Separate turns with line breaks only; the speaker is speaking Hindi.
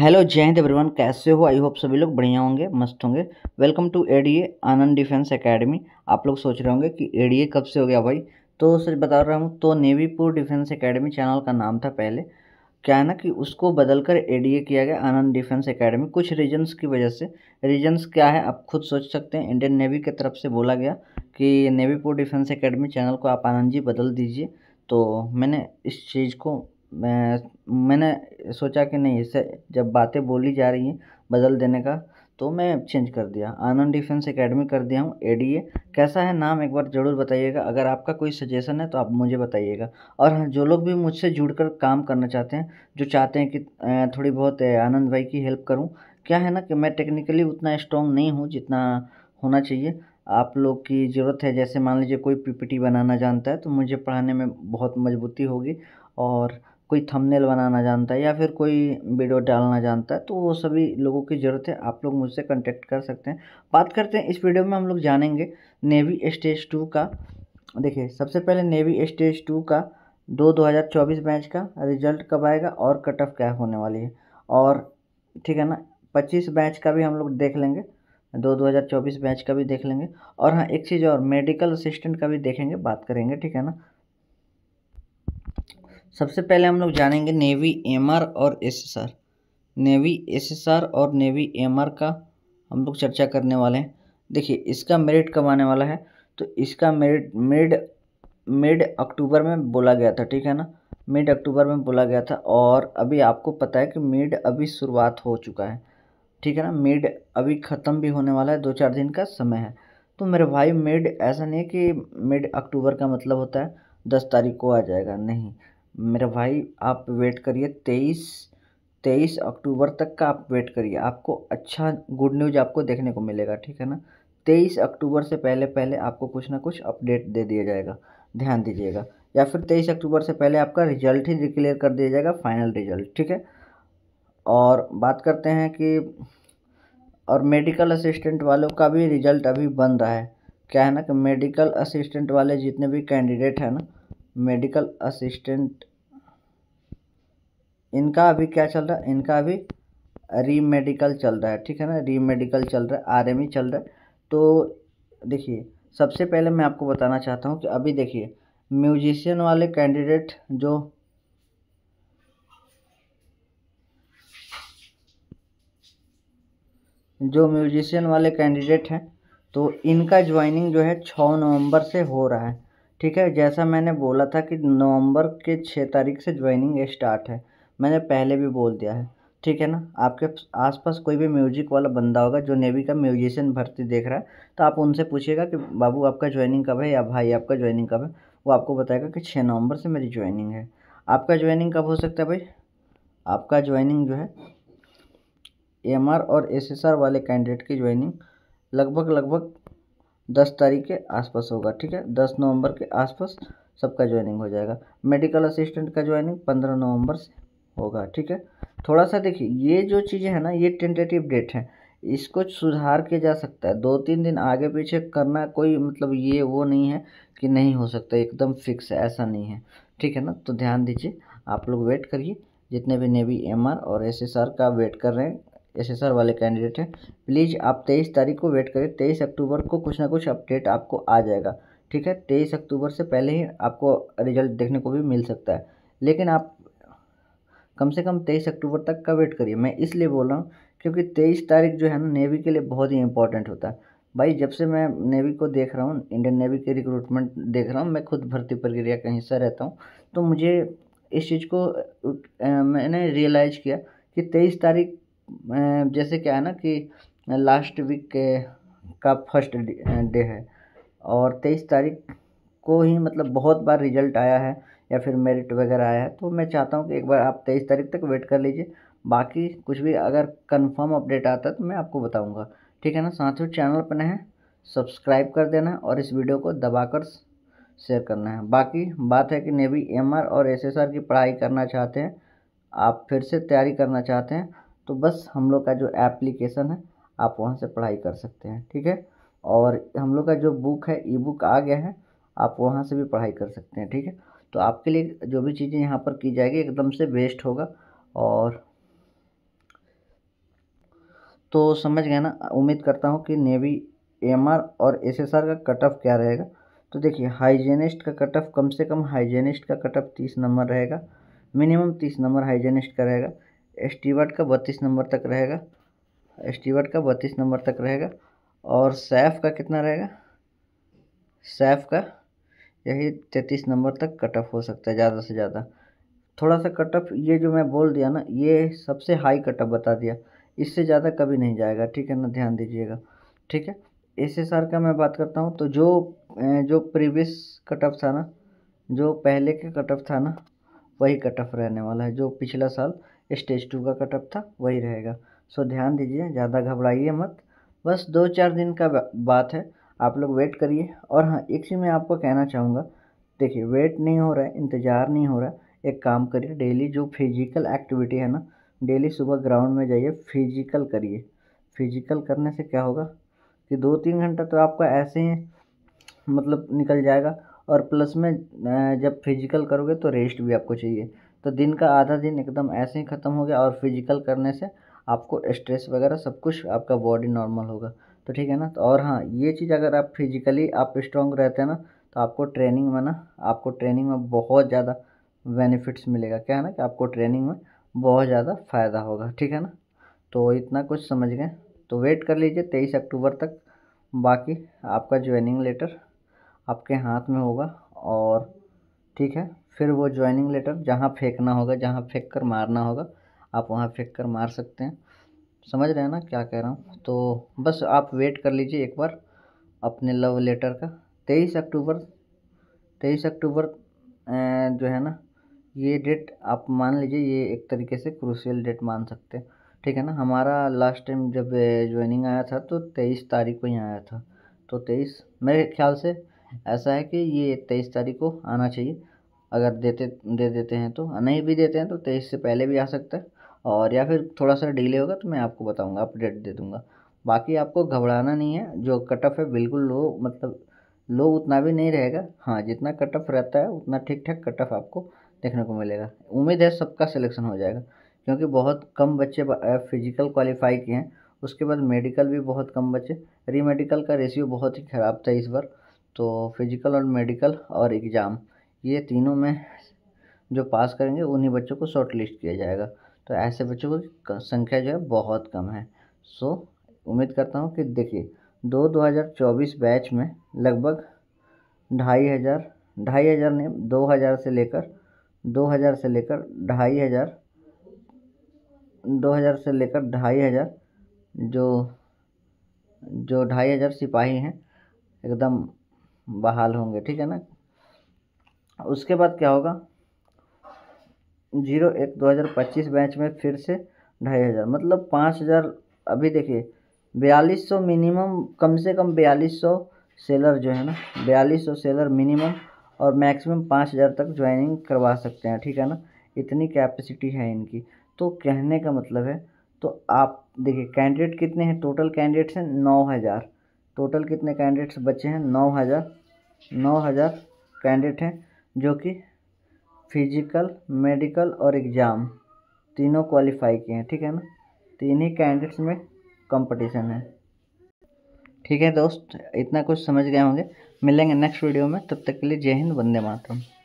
हेलो जय हिंद एवरीवन कैसे हो आई होप सभी लोग बढ़िया होंगे मस्त होंगे welcome to ADA Anand defence academy आप लोग सोच रहे होंगे कि एडीए कब से हो गया भाई तो सच बता रहा हूँ तो नेवीपुर डिफेंस एकेडमी चैनल का नाम था पहले क्या है ना कि उसको बदल कर एडीए किया गया आनंद डिफेंस एकेडमी कुछ रीजन्स की वजह से रीजन्स क्या है आप खुद सोच सकते हैं इंडियन नेवी की तरफ से बोला गया कि नेवीपुर डिफेंस अकेडमी चैनल को आप आनंद जी बदल दीजिए तो मैंने इस चीज़ को मैंने सोचा कि नहीं इससे जब बातें बोली जा रही हैं बदल देने का तो मैं चेंज कर दिया आनंद डिफेंस एकेडमी कर दिया हूँ ए डी ए कैसा है नाम एक बार ज़रूर बताइएगा अगर आपका कोई सजेशन है तो आप मुझे बताइएगा और हाँ जो लोग भी मुझसे जुड़कर काम करना चाहते हैं जो चाहते हैं कि थोड़ी बहुत आनंद भाई की हेल्प करूँ क्या है ना कि मैं टेक्निकली उतना स्ट्रॉन्ग नहीं हूँ जितना होना चाहिए आप लोग की ज़रूरत है जैसे मान लीजिए कोई पीपीटी बनाना जानता है तो मुझे पढ़ाने में बहुत मजबूती होगी और कोई थंबनेल बनाना जानता है या फिर कोई वीडियो डालना जानता है तो वो सभी लोगों की ज़रूरत है आप लोग मुझसे कांटेक्ट कर सकते हैं बात करते हैं इस वीडियो में हम लोग जानेंगे नेवी स्टेज टू का देखिए सबसे पहले नेवी स्टेज टू का दो दो हज़ार चौबीस बैच का रिजल्ट कब आएगा और कट ऑफ क्या होने वाली है और ठीक है ना पच्चीस बैच का भी हम लोग देख लेंगे दो दो हज़ार चौबीस बैच का भी देख लेंगे और हाँ एक चीज़ और मेडिकल असिस्टेंट का भी देखेंगे बात करेंगे ठीक है ना सबसे पहले हम लोग जानेंगे नेवी एमआर और एसएसआर नेवी एसएसआर और नेवी एमआर का हम लोग चर्चा करने वाले हैं देखिए इसका मेरिट कब आने वाला है तो इसका मेरिट मिड मिड अक्टूबर में बोला गया था ठीक है ना मिड अक्टूबर में बोला गया था और अभी आपको पता है कि मिड अभी शुरुआत हो चुका है ठीक है ना मिड अभी ख़त्म भी होने वाला है दो चार दिन का समय है तो मेरे भाई मिड ऐसा नहीं है कि मिड अक्टूबर का मतलब होता है दस तारीख को आ जाएगा नहीं मेरा भाई आप वेट करिए तेईस तेईस अक्टूबर तक का आप वेट करिए आपको अच्छा गुड न्यूज़ आपको देखने को मिलेगा ठीक है ना तेईस अक्टूबर से पहले पहले आपको कुछ ना कुछ अपडेट दे दिया जाएगा ध्यान दीजिएगा या फिर तेईस अक्टूबर से पहले आपका रिजल्ट ही डिक्लेयर कर दिया जाएगा फाइनल रिजल्ट ठीक है और बात करते हैं कि और मेडिकल असिस्टेंट वालों का भी रिजल्ट अभी बन रहा है क्या है ना कि मेडिकल असिस्टेंट वाले जितने भी कैंडिडेट हैं ना मेडिकल असिस्टेंट इनका अभी क्या चल रहा है इनका अभी री मेडिकल चल रहा है ठीक है ना री मेडिकल चल रहा है आरएमई चल रहा है तो देखिए सबसे पहले मैं आपको बताना चाहता हूँ कि अभी देखिए म्यूजिशियन वाले कैंडिडेट जो जो म्यूजिशियन वाले कैंडिडेट हैं तो इनका ज्वाइनिंग जो है छः नवंबर से हो रहा है ठीक है जैसा मैंने बोला था कि नवंबर के छः तारीख से ज्वाइनिंग स्टार्ट है मैंने पहले भी बोल दिया है ठीक है ना आपके आसपास कोई भी म्यूजिक वाला बंदा होगा जो नेवी का म्यूजिशियन भर्ती देख रहा है तो आप उनसे पूछिएगा कि बाबू आपका ज्वाइनिंग कब है या भाई आपका ज्वाइनिंग कब है वो आपको बताएगा कि छः नवंबर से मेरी ज्वाइनिंग है आपका ज्वाइनिंग कब हो सकता है भाई आपका ज्वाइनिंग जो है एम और एस वाले कैंडिडेट की ज्वाइनिंग लगभग लगभग दस तारीख के आसपास होगा ठीक है दस नवंबर के आसपास सबका ज्वाइनिंग हो जाएगा मेडिकल असिस्टेंट का ज्वाइनिंग पंद्रह नवंबर से होगा ठीक है थोड़ा सा देखिए ये जो चीज़ें हैं ना ये टेंटेटिव डेट है इसको सुधार किया जा सकता है दो तीन दिन आगे पीछे करना कोई मतलब ये वो नहीं है कि नहीं हो सकता एकदम फिक्स ऐसा नहीं है ठीक है ना तो ध्यान दीजिए आप लोग वेट करिए जितने भी नेवी एम और एस का वेट कर रहे हैं एसेसर वाले कैंडिडेट हैं प्लीज़ आप तेईस तारीख को वेट करें तेईस अक्टूबर को कुछ ना कुछ अपडेट आपको आ जाएगा ठीक है तेईस अक्टूबर से पहले ही आपको रिजल्ट देखने को भी मिल सकता है लेकिन आप कम से कम तेईस अक्टूबर तक का वेट करिए मैं इसलिए बोल रहा हूँ क्योंकि तेईस तारीख जो है ना नेवी के लिए बहुत ही इंपॉर्टेंट होता है भाई जब से मैं नेवी को देख रहा हूँ इंडियन नेवी के रिक्रूटमेंट देख रहा हूँ मैं खुद भर्ती प्रक्रिया का हिस्सा रहता हूँ तो मुझे इस चीज़ को मैंने रियलाइज़ किया कि तेईस तारीख जैसे क्या है ना कि लास्ट वीक के का फर्स्ट डे है और तेईस तारीख को ही मतलब बहुत बार रिजल्ट आया है या फिर मेरिट वगैरह आया है तो मैं चाहता हूँ कि एक बार आप तेईस तारीख तक वेट कर लीजिए बाकी कुछ भी अगर कंफर्म अपडेट आता है तो मैं आपको बताऊँगा ठीक है ना साथियों चैनल पर है सब्सक्राइब कर देना और इस वीडियो को दबाकर शेयर करना है बाकी बात है कि नेवी एम और एस की पढ़ाई करना चाहते हैं आप फिर से तैयारी करना चाहते हैं तो बस हम लोग का जो एप्लीकेशन है आप वहाँ से पढ़ाई कर सकते हैं ठीक है और हम लोग का जो बुक है ई बुक आ गया है आप वहाँ से भी पढ़ाई कर सकते हैं ठीक है तो आपके लिए जो भी चीज़ें यहाँ पर की जाएगी एकदम से बेस्ट होगा और तो समझ गया ना उम्मीद करता हूँ कि नेवी एम और एस का कट ऑफ क्या रहेगा तो देखिए हाइजेनिस्ट का कट ऑफ कम से कम हाइजेनिस्ट का कट ऑफ तीस नंबर रहेगा मिनिमम तीस नंबर हाइजेनिस्ट का रहेगा स्टीवर्ट का बत्तीस नंबर तक रहेगा स्टीवर्ट का बत्तीस नंबर तक रहेगा और सैफ का कितना रहेगा सैफ का यही तैंतीस नंबर तक कट ऑफ हो सकता है ज़्यादा से ज़्यादा थोड़ा सा कट ऑफ ये जो मैं बोल दिया ना ये सबसे हाई कट ऑफ बता दिया इससे ज़्यादा कभी नहीं जाएगा ठीक है ना ध्यान दीजिएगा ठीक है एस एस आर का मैं बात करता हूँ तो जो जो प्रीवियस कट ऑफ था ना जो पहले के कट ऑफ था ना वही कट ऑफ रहने वाला है जो पिछला साल स्टेज टू का कटअप था वही रहेगा सो ध्यान दीजिए ज़्यादा घबराइए मत बस दो चार दिन का बात है आप लोग वेट करिए और हाँ एक चीज़ मैं आपको कहना चाहूँगा देखिए वेट नहीं हो रहा है इंतज़ार नहीं हो रहा है एक काम करिए डेली जो फिजिकल एक्टिविटी है ना डेली सुबह ग्राउंड में जाइए फिजिकल करिए फिजिकल करने से क्या होगा कि दो तीन घंटा तो आपका ऐसे ही मतलब निकल जाएगा और प्लस में जब फिजिकल करोगे तो रेस्ट भी आपको चाहिए तो दिन का आधा दिन एकदम ऐसे ही ख़त्म हो गया और फिजिकल करने से आपको स्ट्रेस वगैरह सब कुछ आपका बॉडी नॉर्मल होगा तो ठीक है ना तो और हाँ ये चीज़ अगर आप फिजिकली आप स्ट्रॉन्ग रहते हैं ना तो आपको ट्रेनिंग में ना आपको ट्रेनिंग में बहुत ज़्यादा बेनिफिट्स मिलेगा क्या है ना कि आपको ट्रेनिंग में बहुत ज़्यादा फ़ायदा होगा ठीक है ना तो इतना कुछ समझ गए तो वेट कर लीजिए तेईस अक्टूबर तक बाकी आपका ज्वाइनिंग लेटर आपके हाथ में होगा और ठीक है फिर वो ज्वाइनिंग लेटर जहाँ फेंकना होगा जहाँ फेंक कर मारना होगा आप वहाँ फेंक कर मार सकते हैं समझ रहे हैं ना क्या कह रहा हूँ तो बस आप वेट कर लीजिए एक बार अपने लव लेटर का तेईस अक्टूबर तेईस अक्टूबर जो है ना ये डेट आप मान लीजिए ये एक तरीके से क्रूशियल डेट मान सकते हैं ठीक है ना हमारा लास्ट टाइम जब ज्वाइनिंग आया था तो तेईस तारीख को ही आया था तो तेईस मेरे ख्याल से ऐसा है कि ये तेईस तारीख को आना चाहिए अगर देते दे देते हैं तो नहीं भी देते हैं तो तेईस से पहले भी आ सकता है और या फिर थोड़ा सा डिले होगा तो मैं आपको बताऊँगा अपडेट दे दूँगा बाकी आपको घबराना नहीं है जो कट ऑफ है बिल्कुल लो मतलब लो उतना भी नहीं रहेगा हाँ जितना कट ऑफ रहता है उतना ठीक ठाक कट ऑफ आपको देखने को मिलेगा उम्मीद है सबका सिलेक्शन हो जाएगा क्योंकि बहुत कम बच्चे फिजिकल क्वालिफाई किए हैं उसके बाद मेडिकल भी बहुत कम री मेडिकल का रेशियो बहुत ही ख़राब था इस बार तो फिजिकल और मेडिकल और एग्ज़ाम ये तीनों में जो पास करेंगे उन्हीं बच्चों को शॉर्ट लिस्ट किया जाएगा तो ऐसे बच्चों की संख्या जो है बहुत कम है सो उम्मीद करता हूँ कि देखिए दो 2024 बैच में लगभग ढाई हज़ार ढाई हज़ार नहीं दो हज़ार से लेकर दो हज़ार से लेकर ढाई हज़ार दो हज़ार से लेकर ढाई हज़ार जो जो ढाई हज़ार सिपाही हैं एकदम बहाल होंगे ठीक है ना उसके बाद क्या होगा जीरो एक दो हज़ार पच्चीस बैच में फिर से ढाई हज़ार मतलब पाँच हज़ार अभी देखिए बयालीस सौ मिनिमम कम से कम बयालीस सौ सेलर जो है ना बयालीस सौ सेलर मिनिमम और मैक्सिमम पाँच हज़ार तक ज्वाइनिंग करवा सकते हैं ठीक है ना इतनी कैपेसिटी है इनकी तो कहने का मतलब है तो आप देखिए कैंडिडेट कितने हैं टोटल कैंडिडेट्स हैं नौ हज़ार टोटल कितने कैंडिडेट्स बचे हैं नौ हज़ार नौ हज़ार कैंडिडेट हैं जो कि फिजिकल मेडिकल और एग्ज़ाम तीनों क्वालिफाई किए हैं ठीक है ना तीन ही कैंडिडेट्स में कंपटीशन है ठीक है दोस्त इतना कुछ समझ गए होंगे मिलेंगे नेक्स्ट वीडियो में तब तक के लिए जय हिंद वंदे मातरम